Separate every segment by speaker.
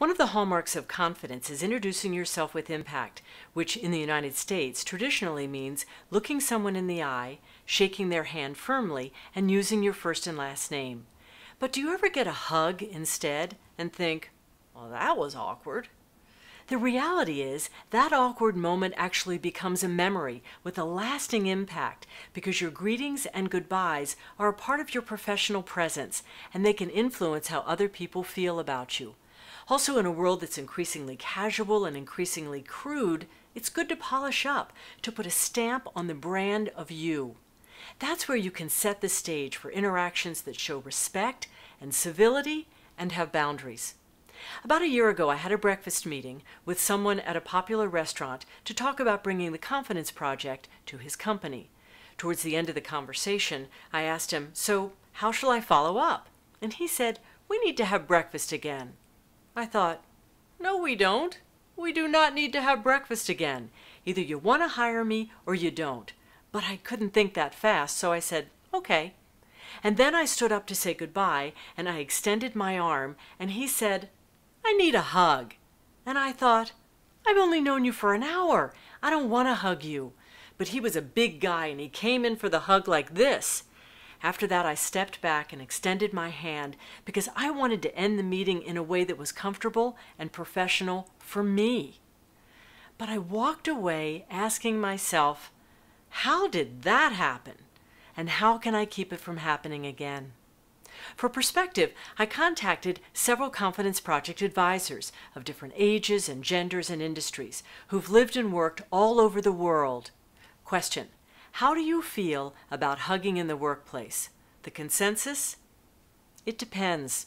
Speaker 1: One of the hallmarks of confidence is introducing yourself with impact, which in the United States traditionally means looking someone in the eye, shaking their hand firmly, and using your first and last name. But do you ever get a hug instead and think, well, that was awkward? The reality is that awkward moment actually becomes a memory with a lasting impact because your greetings and goodbyes are a part of your professional presence and they can influence how other people feel about you. Also, in a world that's increasingly casual and increasingly crude, it's good to polish up, to put a stamp on the brand of you. That's where you can set the stage for interactions that show respect and civility and have boundaries. About a year ago, I had a breakfast meeting with someone at a popular restaurant to talk about bringing the Confidence Project to his company. Towards the end of the conversation, I asked him, So, how shall I follow up? And he said, We need to have breakfast again. I thought, no, we don't. We do not need to have breakfast again. Either you want to hire me or you don't. But I couldn't think that fast, so I said, okay. And then I stood up to say goodbye, and I extended my arm, and he said, I need a hug. And I thought, I've only known you for an hour. I don't want to hug you. But he was a big guy, and he came in for the hug like this. After that, I stepped back and extended my hand because I wanted to end the meeting in a way that was comfortable and professional for me. But I walked away asking myself, how did that happen? And how can I keep it from happening again? For perspective, I contacted several Confidence Project advisors of different ages and genders and industries who've lived and worked all over the world. Question how do you feel about hugging in the workplace? The consensus? It depends.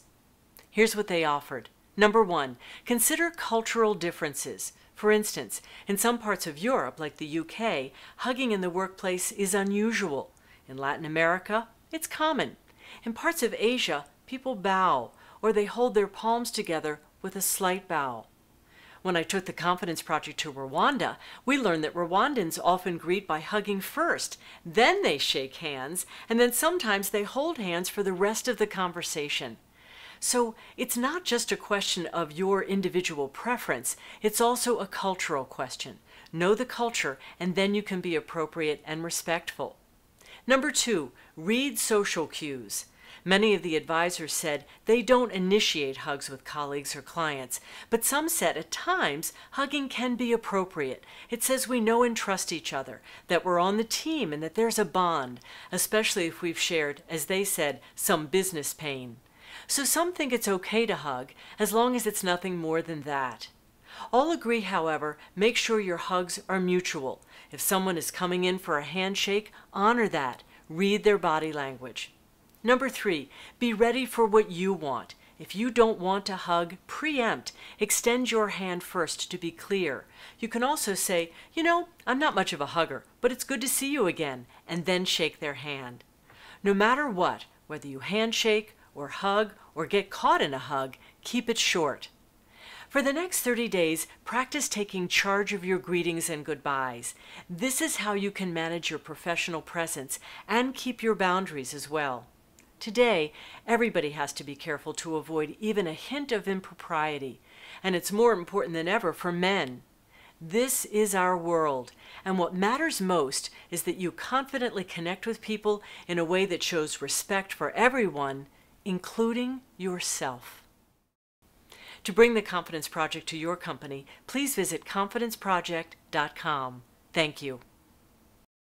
Speaker 1: Here's what they offered. Number one, consider cultural differences. For instance, in some parts of Europe, like the UK, hugging in the workplace is unusual. In Latin America, it's common. In parts of Asia, people bow, or they hold their palms together with a slight bow. When I took the Confidence Project to Rwanda, we learned that Rwandans often greet by hugging first, then they shake hands, and then sometimes they hold hands for the rest of the conversation. So it's not just a question of your individual preference, it's also a cultural question. Know the culture, and then you can be appropriate and respectful. Number two, read social cues. Many of the advisors said they don't initiate hugs with colleagues or clients, but some said at times hugging can be appropriate. It says we know and trust each other, that we're on the team, and that there's a bond, especially if we've shared, as they said, some business pain. So some think it's okay to hug, as long as it's nothing more than that. All agree, however, make sure your hugs are mutual. If someone is coming in for a handshake, honor that. Read their body language. Number three, be ready for what you want. If you don't want to hug, preempt. Extend your hand first to be clear. You can also say, you know, I'm not much of a hugger, but it's good to see you again, and then shake their hand. No matter what, whether you handshake or hug or get caught in a hug, keep it short. For the next 30 days, practice taking charge of your greetings and goodbyes. This is how you can manage your professional presence and keep your boundaries as well. Today, everybody has to be careful to avoid even a hint of impropriety, and it's more important than ever for men. This is our world, and what matters most is that you confidently connect with people in a way that shows respect for everyone, including yourself. To bring the Confidence Project to your company, please visit confidenceproject.com. Thank you.